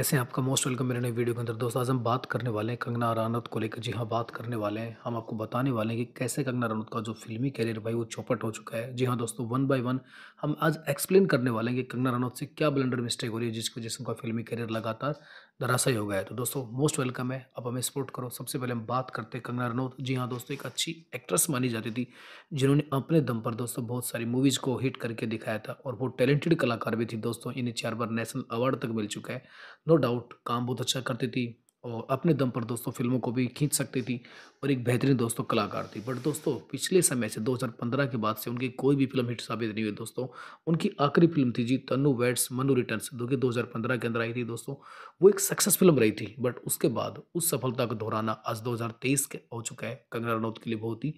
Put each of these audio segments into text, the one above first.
कैसे हैं आपका मोस्ट वेलकम मेरे नए वीडियो के अंदर दोस्तों आज हम बात करने वाले हैं कंगना रनौत को लेकर जी हाँ बात करने वाले हैं हम आपको बताने वाले हैं कि कैसे कंगना रनौत का जो फिल्मी करियर भाई वो चौपट हो चुका है जी हाँ दोस्तों वन बाय वन हम आज एक्सप्लेन करने वाले हैं कि कंगना रनौत से क्या ब्लेंडर मिस्टेक हो रही है जिसकी वजह से उनका फिल्मी करियर लगातार सही हो गया है तो दोस्तों मोस्ट वेलकम है अब हमें सपोर्ट करो सबसे पहले हम बात करते हैं कंगना रनौत जी हाँ दोस्तों एक अच्छी एक्ट्रेस मानी जाती थी जिन्होंने अपने दम पर दोस्तों बहुत सारी मूवीज़ को हिट करके दिखाया था और वो टैलेंटेड कलाकार भी थी दोस्तों इन्हें चार बार नेशनल अवार्ड तक मिल चुका है नो डाउट काम बहुत अच्छा करती थी और अपने दम पर दोस्तों फिल्मों को भी खींच सकती थी और एक बेहतरीन दोस्तों कलाकार थी बट दोस्तों पिछले समय से 2015 के बाद से उनकी कोई भी फिल्म हिट साबित नहीं हुई दोस्तों उनकी आखिरी फिल्म थी जी तनु वेट्स मनु रिटर्न्स जो कि 2015 के अंदर आई थी दोस्तों वो एक सक्सेस फिल्म रही थी बट उसके बाद उस सफलता को दोहराना आज दो के हो चुका है कंगना रनौत के लिए बहुत ही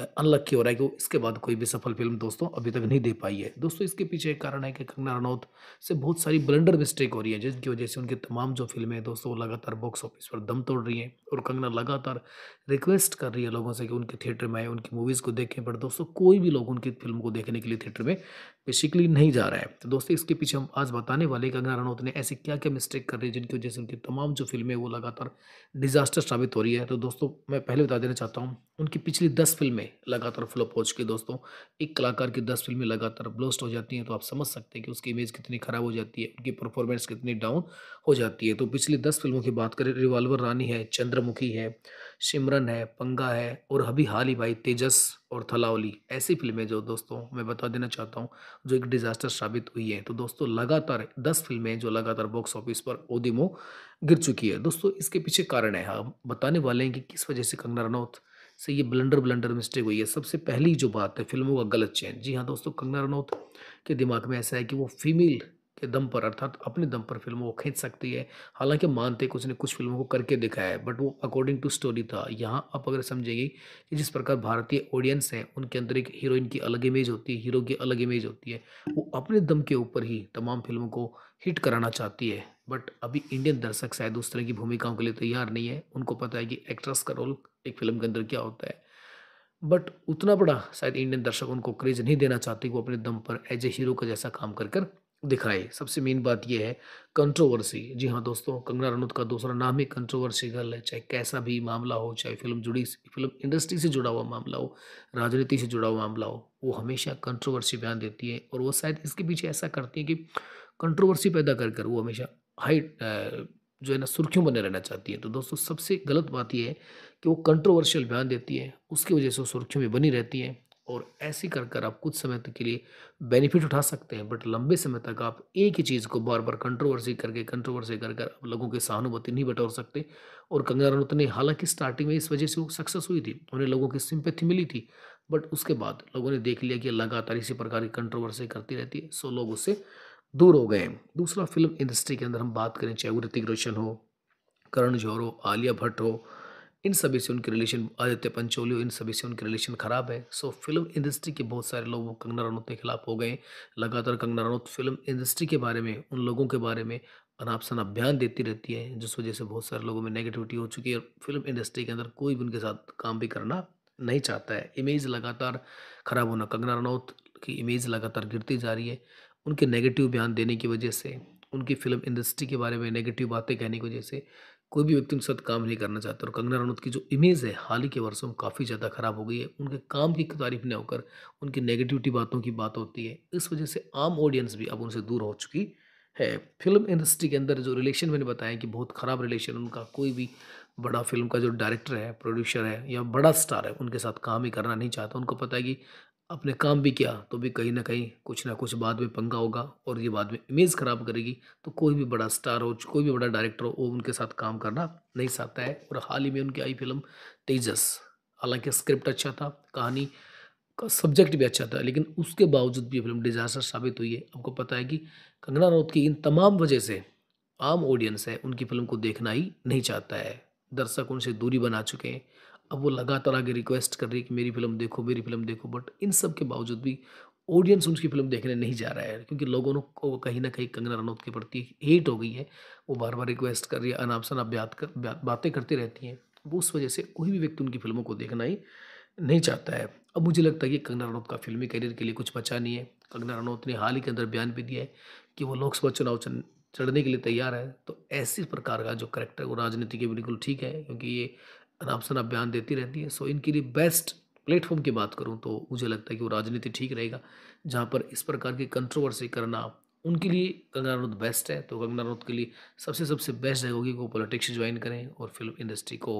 अनलक्की हो रहा है कि इसके बाद कोई भी सफल फिल्म दोस्तों अभी तक नहीं दे पाई है दोस्तों इसके पीछे एक कारण है कि कंगना रनौत से बहुत सारी ब्लंडर मिस्टेक हो रही है जिसकी वजह से उनकी तमाम जो फिल्में हैं दोस्तों वो लगातार बॉक्स ऑफिस पर दम तोड़ रही हैं और कंगना लगातार रिक्वेस्ट कर रही है लोगों से कि उनके थिएटर में आए उनकी मूवीज़ को देखें पर दोस्तों कोई भी लोग उनकी फिल्म को देखने के लिए थिएटर में बेसिकली नहीं जा रहा है तो दोस्तों इसके पीछे हम आज बताने वाले कि कंगना रनौत ने ऐसे क्या क्या मिस्टेक कर रहे हैं जिनकी वजह से उनकी तमाम जो फिल्में वो लगातार डिजास्टर साबित हो रही है तो दोस्तों मैं पहले बता देना चाहता हूँ उनकी पिछली दस फिल्में लगातार फ्लॉप हो चुकी दोस्तों एक कलाकार की दस फिल्में लगातार ब्लोस्ट हो जाती हैं तो आप समझ सकते हैं कि उसकी इमेज कितनी ख़राब हो जाती है उनकी परफॉर्मेंस कितनी डाउन हो जाती है तो पिछली दस फिल्मों की बात करें रिवाल्वर रानी है चंद्रमुखी है सिमरन है पंगा है और अभी हाल ही भाई तेजस और थलावली ऐसी फिल्में जो दोस्तों मैं बता देना चाहता हूँ जो एक डिज़ास्टर साबित हुई है तो दोस्तों लगातार दस फिल्में जो लगातार बॉक्स ऑफिस पर ओदिमो गिर चुकी है दोस्तों इसके पीछे कारण है हम बताने वाले हैं कि किस वजह से कंगना रनौत से ये ब्लंडर ब्लंडर मिस्टेक हुई है सबसे पहली जो बात है फिल्मों का गलत चयन जी हाँ दोस्तों कंगना रनौत के दिमाग में ऐसा है कि वो फीमेल के दम पर अर्थात अपने दम पर फिल्मों को खींच सकती है हालांकि मानते कुछ ने कुछ फिल्मों को करके दिखाया है बट वो अकॉर्डिंग टू स्टोरी था यहाँ आप अगर समझेंगे कि जिस प्रकार भारतीय ऑडियंस हैं उनके अंदर एक हीरोइन की अलग इमेज होती है हीरो की अलग इमेज होती है वो अपने दम के ऊपर ही तमाम फिल्मों को हिट कराना चाहती है बट अभी इंडियन दर्शक शायद उस तरह की भूमिकाओं के लिए तैयार नहीं है उनको पता है कि एक्ट्रेस का रोल एक फिल्म के अंदर क्या होता है बट उतना बड़ा शायद इंडियन दर्शक उनको क्रेज नहीं देना चाहते कि वो अपने दम पर एज ए हीरो का जैसा काम कर कर दिखाए सबसे मेन बात यह है कंट्रोवर्सी जी हाँ दोस्तों कंगना रनौत का दूसरा नाम ही कंट्रोवर्सी है चाहे कैसा भी मामला हो चाहे फिल्म जुड़ी फिल्म इंडस्ट्री से जुड़ा हुआ मामला हो राजनीति से जुड़ा हुआ मामला हो वो हमेशा कंट्रोवर्सी बयान देती है और वो शायद इसके पीछे ऐसा करती है कि कंट्रोवर्सी पैदा कर कर वो हमेशा हाइट जो है ना सुर्खियों बने रहना चाहती है तो दोस्तों सबसे गलत बात यह है कि वो कंट्रोवर्शियल बयान देती है उसकी वजह से वो सुर्खियों में बनी रहती है और ऐसे कर कर आप कुछ समय तक के लिए बेनिफिट उठा सकते हैं बट लंबे समय तक आप एक ही चीज़ को बार बार कंट्रोवर्सी करके कंट्रोवर्सी कर कर आप लोगों की सहानुभूति नहीं बटोर सकते और कंगना रनौत ने हालांकि स्टार्टिंग में इस वजह से वो सक्सेस हुई थी उन्हें लोगों की सिंपथी मिली थी बट उसके बाद लोगों ने देख लिया कि लगातार इसी प्रकार की कंट्रोवर्सी करती रहती है सो लोग उससे दूर हो गए दूसरा फिल्म इंडस्ट्री के अंदर हम बात करें चाहे वो ऋतिक रोशन हो करण जौहर हो आलिया भट्ट हो इन सभी से उनके रिलेशन आदित्य पंचोली इन सभी से उनकी रिलेशन ख़राब है सो फिल्म इंडस्ट्री के बहुत सारे लोग कंगना रनौत के खिलाफ हो गए लगातार कंगना रनौत फिल्म इंडस्ट्री के बारे में उन लोगों के बारे में अनाप शनाप बयान देती रहती है जिस वजह से बहुत सारे लोगों में नेगेटिविटी हो चुकी है और फिल्म इंडस्ट्री के अंदर कोई भी उनके साथ काम भी करना नहीं चाहता है इमेज लगातार ख़राब होना कंगना रनौत की इमेज लगातार गिरती जा रही है उनके नेगेटिव बयान देने की वजह से उनकी फिल्म इंडस्ट्री के बारे में नेगेटिव बातें कहने की वजह से कोई भी व्यक्ति उनके साथ काम नहीं करना चाहता और कंगना रनौत की जो इमेज है हाल ही के वर्षों में काफ़ी ज़्यादा ख़राब हो गई है उनके काम की तारीफ न होकर उनकी नेगेटिविटी बातों की बात होती है इस वजह से आम ऑडियंस भी अब उनसे दूर हो चुकी है फिल्म इंडस्ट्री के अंदर जो रिलेशन मैंने बताया कि बहुत ख़राब रिलेशन उनका कोई भी बड़ा फिल्म का जो डायरेक्टर है प्रोड्यूसर है या बड़ा स्टार है उनके साथ काम ही करना नहीं चाहता उनको पता है कि आपने काम भी किया तो भी कहीं ना कहीं कुछ ना कुछ बाद में पंगा होगा और ये बाद में इमेज ख़राब करेगी तो कोई भी बड़ा स्टार हो कोई भी बड़ा डायरेक्टर हो वो उनके साथ काम करना नहीं चाहता है और हाल ही में उनकी आई फिल्म तेजस हालांकि स्क्रिप्ट अच्छा था कहानी का सब्जेक्ट भी अच्छा था लेकिन उसके बावजूद भी फिल्म डिजास्टर साबित हुई है आपको पता है कि कंगना राउत की इन तमाम वजह से आम ऑडियंस है उनकी फिल्म को देखना ही नहीं चाहता है दर्शक उनसे दूरी बना चुके हैं अब वो लगातार आगे रिक्वेस्ट कर रही है कि मेरी फिल्म देखो मेरी फिल्म देखो बट इन सब के बावजूद भी ऑडियंस उनकी फिल्म देखने नहीं जा रहा है क्योंकि लोगों को कहीं ना कहीं कंगना रनौत के प्रति हेट हो गई है वो बार बार रिक्वेस्ट कर रही है अनाप शनाप ब्यात कर बातें करती रहती हैं वो उस वजह से कोई भी व्यक्ति उनकी फिल्मों को देखना ही नहीं चाहता है अब मुझे लगता है कि कंगना रनौत का फिल्मी करियर के लिए कुछ बचा नहीं है कंगना रनौत ने हाल ही के अंदर बयान भी दिया है कि वो लोकसभा चुनाव चढ़ने के लिए तैयार है तो ऐसी प्रकार का जो करेक्टर वो राजनीति के बिल्कुल ठीक है क्योंकि ये सनाब बयान देती रहती है सो इनके लिए बेस्ट प्लेटफॉर्म की बात करूँ तो मुझे लगता है कि वो राजनीति ठीक रहेगा जहाँ पर इस प्रकार की कंट्रोवर्सी करना उनके लिए कंगना रनौत बेस्ट है तो कंगना रनौत के लिए सबसे सबसे बेस्ट रहेगा कि वो पॉलिटिक्स ज्वाइन करें और फिल्म इंडस्ट्री को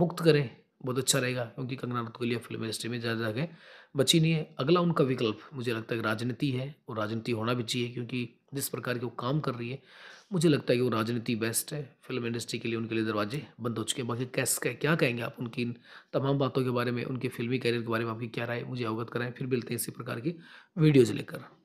मुक्त करें बहुत अच्छा रहेगा क्योंकि कंगना रनौत के लिए फिल्म इंडस्ट्री में ज़्यादा जगह बची नहीं है अगला उनका विकल्प मुझे लगता है राजनीति है और राजनीति होना भी चाहिए क्योंकि जिस प्रकार की वो काम कर रही है मुझे लगता है कि वो राजनीति बेस्ट है फिल्म इंडस्ट्री के लिए उनके लिए दरवाजे बंद हो चुके हैं बाकी कैस कह, क्या कहेंगे आप उनकी इन तमाम बातों के बारे में उनके फिल्मी करियर के बारे में आपकी क्या राय मुझे अवगत कराएं फिर मिलते हैं इसी प्रकार की वीडियोज़ लेकर